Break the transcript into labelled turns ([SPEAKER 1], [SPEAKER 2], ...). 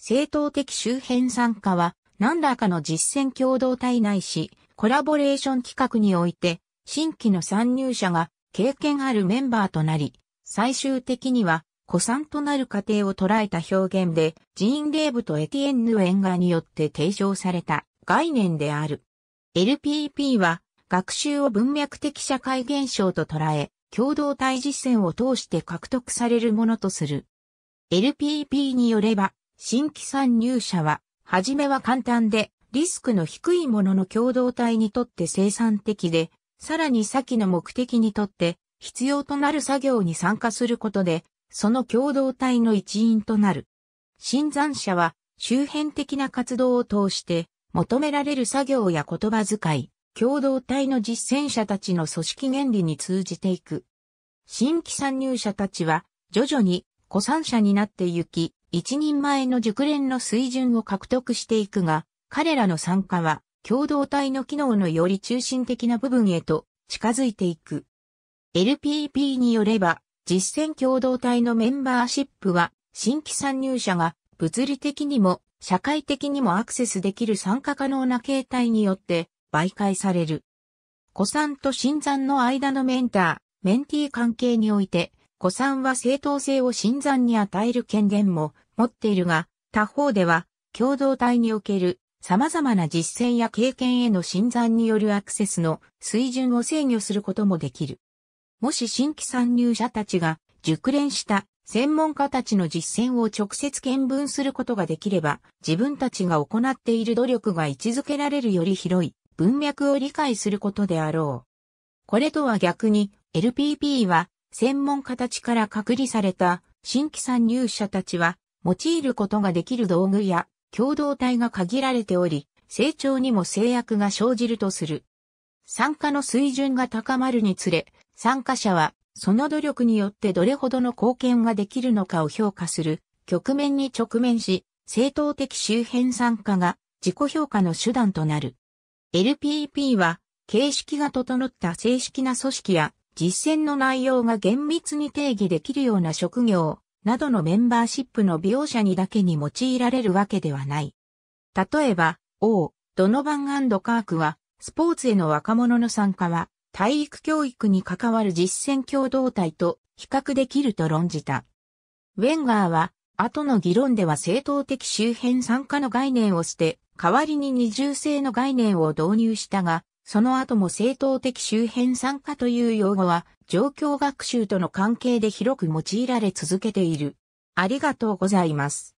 [SPEAKER 1] 政党的周辺参加は何らかの実践共同体内し、コラボレーション企画において、新規の参入者が経験あるメンバーとなり、最終的には、古参となる過程を捉えた表現で、ジーン・レーブとエティエンヌ・エンガーによって提唱された概念である。LPP は、学習を文脈的社会現象と捉え、共同体実践を通して獲得されるものとする。LPP によれば、新規参入者は、はじめは簡単で、リスクの低いものの共同体にとって生産的で、さらに先の目的にとって必要となる作業に参加することで、その共同体の一員となる。新参者は周辺的な活動を通して求められる作業や言葉遣い、共同体の実践者たちの組織原理に通じていく。新規参入者たちは徐々に古参者になってゆき、一人前の熟練の水準を獲得していくが、彼らの参加は、共同体の機能のより中心的な部分へと近づいていく。LPP によれば、実践共同体のメンバーシップは、新規参入者が物理的にも社会的にもアクセスできる参加可能な形態によって媒介される。古んと新参の間のメンター、メンティー関係において、古参は正当性を新参に与える権限も持っているが、他方では、共同体における様々な実践や経験への新参によるアクセスの水準を制御することもできる。もし新規参入者たちが熟練した専門家たちの実践を直接見分することができれば、自分たちが行っている努力が位置づけられるより広い文脈を理解することであろう。これとは逆に、LPP は専門家たちから隔離された新規参入者たちは、用いることができる道具や共同体が限られており、成長にも制約が生じるとする。参加の水準が高まるにつれ、参加者はその努力によってどれほどの貢献ができるのかを評価する局面に直面し、正当的周辺参加が自己評価の手段となる。LPP は形式が整った正式な組織や実践の内容が厳密に定義できるような職業などのメンバーシップの描写者にだけに用いられるわけではない。例えば、王、ドノバンカークは、スポーツへの若者の参加は、体育教育に関わる実践共同体と比較できると論じた。ウェンガーは、後の議論では正党的周辺参加の概念を捨て、代わりに二重性の概念を導入したが、その後も正当的周辺参加という用語は、状況学習との関係で広く用いられ続けている。ありがとうございます。